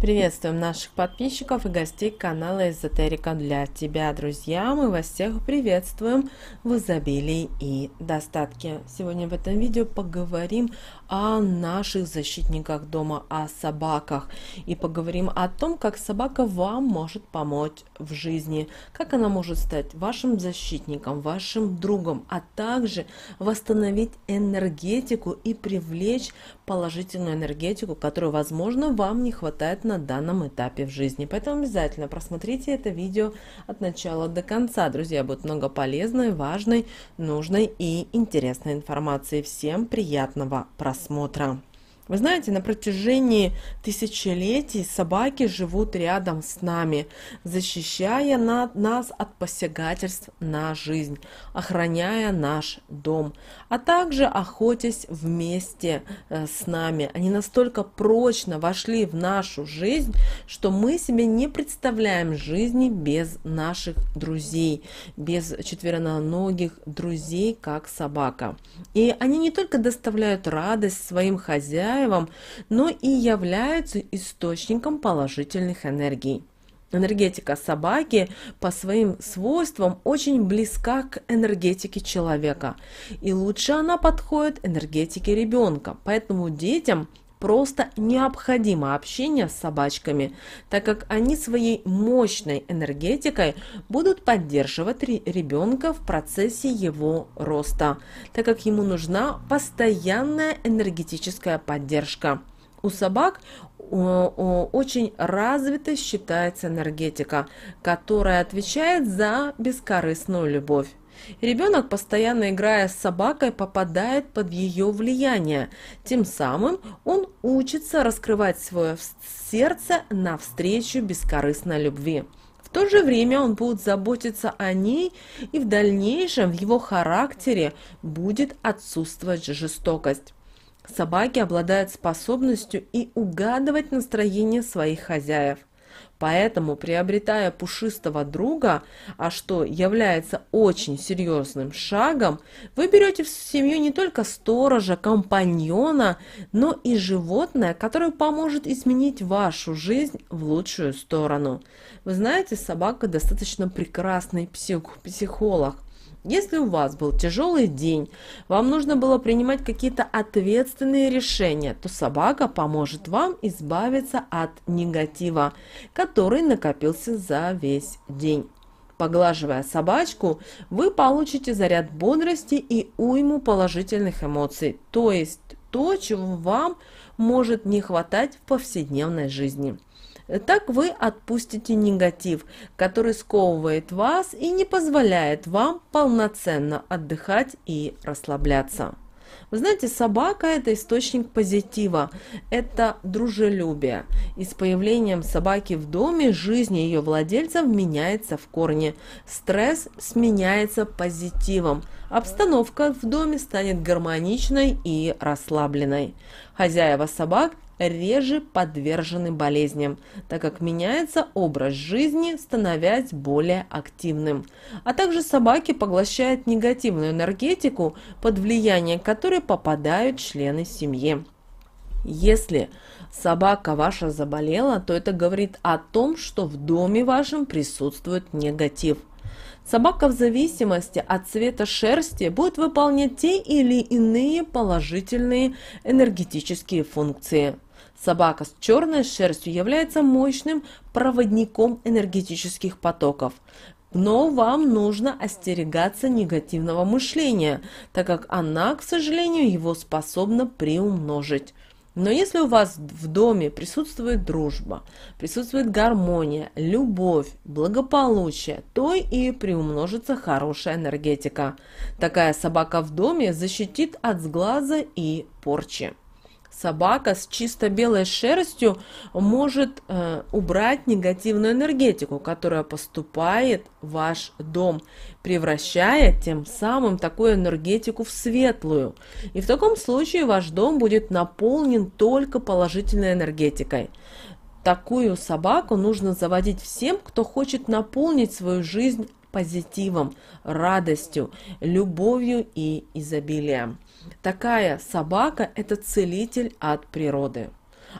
Приветствуем наших подписчиков и гостей канала Эзотерика для тебя, друзья. Мы вас всех приветствуем в изобилии и достатке. Сегодня в этом видео поговорим о наших защитниках дома, о собаках. И поговорим о том, как собака вам может помочь в жизни, как она может стать вашим защитником, вашим другом, а также восстановить энергетику и привлечь положительную энергетику, которую, возможно, вам не хватает на данном этапе в жизни. Поэтому обязательно просмотрите это видео от начала до конца. Друзья, будет много полезной, важной, нужной и интересной информации. Всем приятного просмотра! Вы знаете, на протяжении тысячелетий собаки живут рядом с нами, защищая на, нас от посягательств на жизнь, охраняя наш дом, а также охотясь вместе э, с нами. Они настолько прочно вошли в нашу жизнь, что мы себе не представляем жизни без наших друзей, без четвероногих друзей, как собака. И они не только доставляют радость своим хозяевам, Чапаевым, но и являются источником положительных энергий. Энергетика собаки по своим свойствам очень близка к энергетике человека, и лучше она подходит энергетике ребенка, поэтому детям просто необходимо общение с собачками, так как они своей мощной энергетикой будут поддерживать ребенка в процессе его роста, так как ему нужна постоянная энергетическая поддержка. У собак очень развита считается энергетика, которая отвечает за бескорыстную любовь. Ребенок, постоянно играя с собакой, попадает под ее влияние. Тем самым он учится раскрывать свое сердце навстречу бескорыстной любви. В то же время он будет заботиться о ней, и в дальнейшем в его характере будет отсутствовать жестокость. Собаки обладают способностью и угадывать настроение своих хозяев. Поэтому, приобретая пушистого друга, а что является очень серьезным шагом, вы берете в семью не только сторожа, компаньона, но и животное, которое поможет изменить вашу жизнь в лучшую сторону. Вы знаете, собака достаточно прекрасный псих психолог. Если у вас был тяжелый день, вам нужно было принимать какие-то ответственные решения, то собака поможет вам избавиться от негатива, который накопился за весь день. Поглаживая собачку, вы получите заряд бодрости и уйму положительных эмоций, то есть то, чего вам может не хватать в повседневной жизни. Так вы отпустите негатив, который сковывает вас и не позволяет вам полноценно отдыхать и расслабляться. Вы знаете, собака – это источник позитива, это дружелюбие. И с появлением собаки в доме жизнь ее владельцев меняется в корне. Стресс сменяется позитивом. Обстановка в доме станет гармоничной и расслабленной. Хозяева собак реже подвержены болезням, так как меняется образ жизни, становясь более активным. А также собаки поглощают негативную энергетику, под влияние которой попадают члены семьи. Если собака ваша заболела, то это говорит о том, что в доме вашем присутствует негатив. Собака в зависимости от цвета шерсти будет выполнять те или иные положительные энергетические функции. Собака с черной шерстью является мощным проводником энергетических потоков. Но вам нужно остерегаться негативного мышления, так как она, к сожалению, его способна приумножить. Но если у вас в доме присутствует дружба, присутствует гармония, любовь, благополучие, то и приумножится хорошая энергетика. Такая собака в доме защитит от сглаза и порчи. Собака с чисто белой шерстью может э, убрать негативную энергетику, которая поступает в ваш дом, превращая тем самым такую энергетику в светлую. И в таком случае ваш дом будет наполнен только положительной энергетикой. Такую собаку нужно заводить всем, кто хочет наполнить свою жизнь позитивом, радостью, любовью и изобилием. Такая собака – это целитель от природы.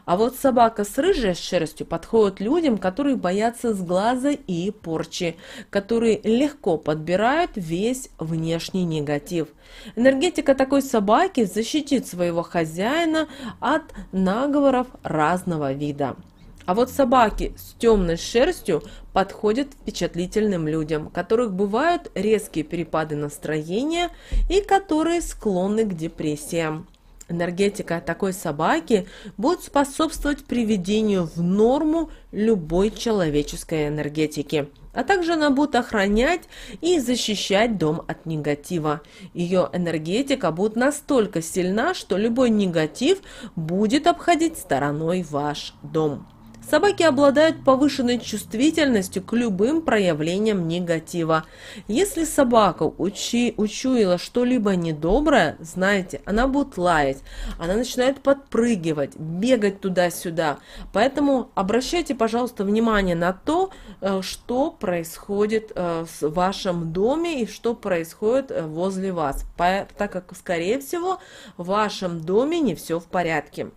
А вот собака с рыжей шерстью подходит людям, которые боятся сглаза и порчи, которые легко подбирают весь внешний негатив. Энергетика такой собаки защитит своего хозяина от наговоров разного вида. А вот собаки с темной шерстью подходят впечатлительным людям, у которых бывают резкие перепады настроения и которые склонны к депрессиям. Энергетика такой собаки будет способствовать приведению в норму любой человеческой энергетики. А также она будет охранять и защищать дом от негатива. Ее энергетика будет настолько сильна, что любой негатив будет обходить стороной ваш дом. Собаки обладают повышенной чувствительностью к любым проявлениям негатива. Если собака учи, учуяла что-либо недоброе, знаете, она будет лаять, она начинает подпрыгивать, бегать туда-сюда. Поэтому обращайте, пожалуйста, внимание на то, э, что происходит в э, вашем доме и что происходит э, возле вас, так как, скорее всего, в вашем доме не все в порядке.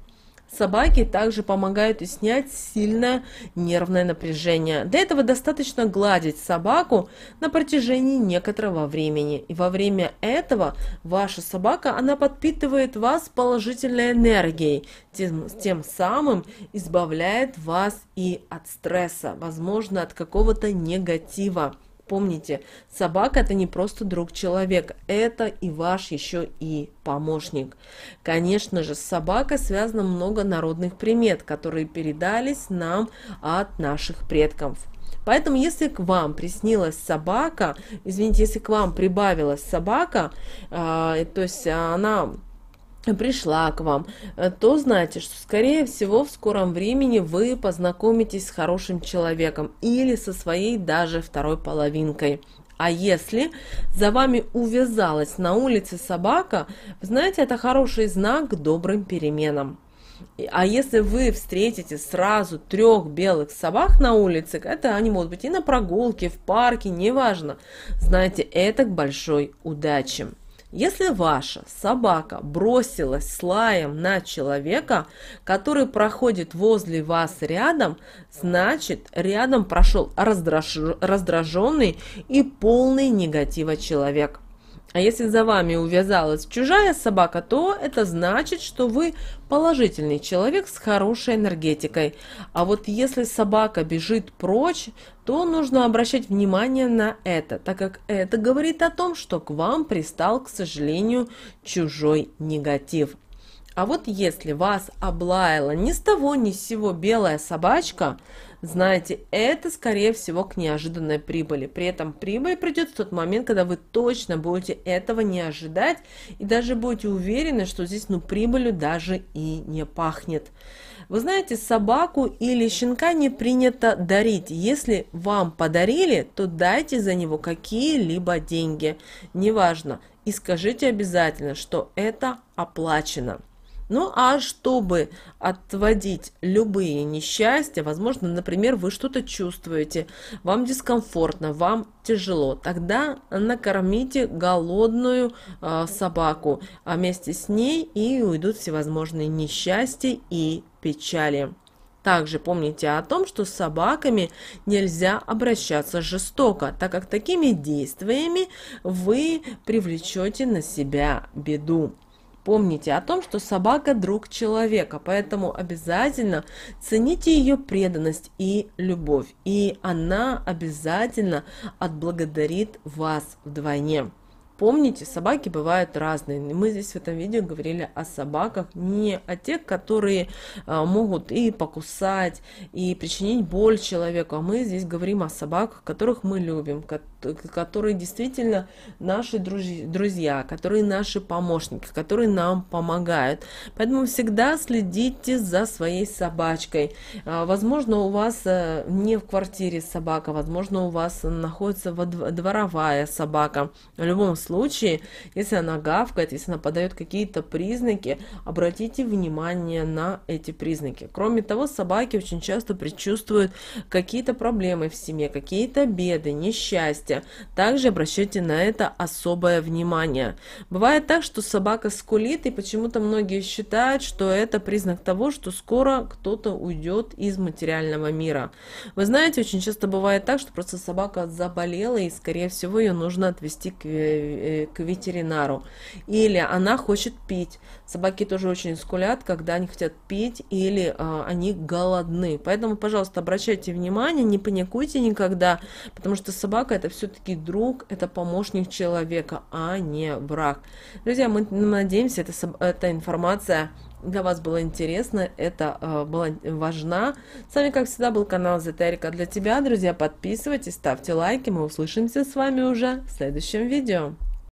Собаки также помогают и снять сильное нервное напряжение. Для этого достаточно гладить собаку на протяжении некоторого времени. И во время этого ваша собака, она подпитывает вас положительной энергией, тем, тем самым избавляет вас и от стресса, возможно, от какого-то негатива. Помните, собака это не просто друг человека, это и ваш еще и помощник. Конечно же, с собакой связано много народных примет, которые передались нам от наших предков. Поэтому, если к вам приснилась собака, извините, если к вам прибавилась собака, э, то есть она пришла к вам, э, то знайте, что скорее всего в скором времени вы познакомитесь с хорошим человеком или со своей даже второй половинкой. А если за вами увязалась на улице собака, знаете, это хороший знак к добрым переменам. А если вы встретите сразу трех белых собак на улице, это они могут быть и на прогулке, в парке, неважно, знаете, это к большой удаче. Если ваша собака бросилась слаем на человека, который проходит возле вас рядом, значит рядом прошел раздраж... раздраженный и полный негатива человек. А если за вами увязалась чужая собака, то это значит, что вы положительный человек с хорошей энергетикой. А вот если собака бежит прочь, то нужно обращать внимание на это, так как это говорит о том, что к вам пристал, к сожалению, чужой негатив. А вот если вас облаяла ни с того ни с сего белая собачка, знаете, это скорее всего к неожиданной прибыли. При этом прибыль придет в тот момент, когда вы точно будете этого не ожидать и даже будете уверены, что здесь ну прибылью даже и не пахнет. Вы знаете, собаку или щенка не принято дарить. Если вам подарили, то дайте за него какие-либо деньги. Неважно. И скажите обязательно, что это оплачено. Ну а чтобы отводить любые несчастья, возможно, например, вы что-то чувствуете, вам дискомфортно, вам тяжело, тогда накормите голодную э, собаку, а вместе с ней и уйдут всевозможные несчастья и печали. Также помните о том, что с собаками нельзя обращаться жестоко, так как такими действиями вы привлечете на себя беду. Помните о том, что собака друг человека, поэтому обязательно цените ее преданность и любовь, и она обязательно отблагодарит вас вдвойне. Помните, собаки бывают разные. Мы здесь в этом видео говорили о собаках, не о тех, которые а, могут и покусать, и причинить боль человеку. А мы здесь говорим о собаках, которых мы любим, которые действительно наши друзья, которые наши помощники, которые нам помогают. Поэтому всегда следите за своей собачкой. А, возможно, у вас э, не в квартире собака, возможно, у вас находится дворовая собака. В любом случае, случае, если она гавкает, если она подает какие-то признаки, обратите внимание на эти признаки. Кроме того, собаки очень часто предчувствуют какие-то проблемы в семье, какие-то беды, несчастья. Также обращайте на это особое внимание. Бывает так, что собака скулит, и почему-то многие считают, что это признак того, что скоро кто-то уйдет из материального мира. Вы знаете, очень часто бывает так, что просто собака заболела, и, скорее всего, ее нужно отвести к э, Э, к ветеринару. Или она хочет пить. Собаки тоже очень скулят, когда они хотят пить или а, они голодны. Поэтому, пожалуйста, обращайте внимание, не паникуйте никогда, потому что собака это все-таки друг, это помощник человека, а не враг. Друзья, мы надеемся, эта, эта информация для вас было интересно, это э, была важна. С вами, как всегда, был канал Эзотерика для тебя. Друзья, подписывайтесь, ставьте лайки. Мы услышимся с вами уже в следующем видео.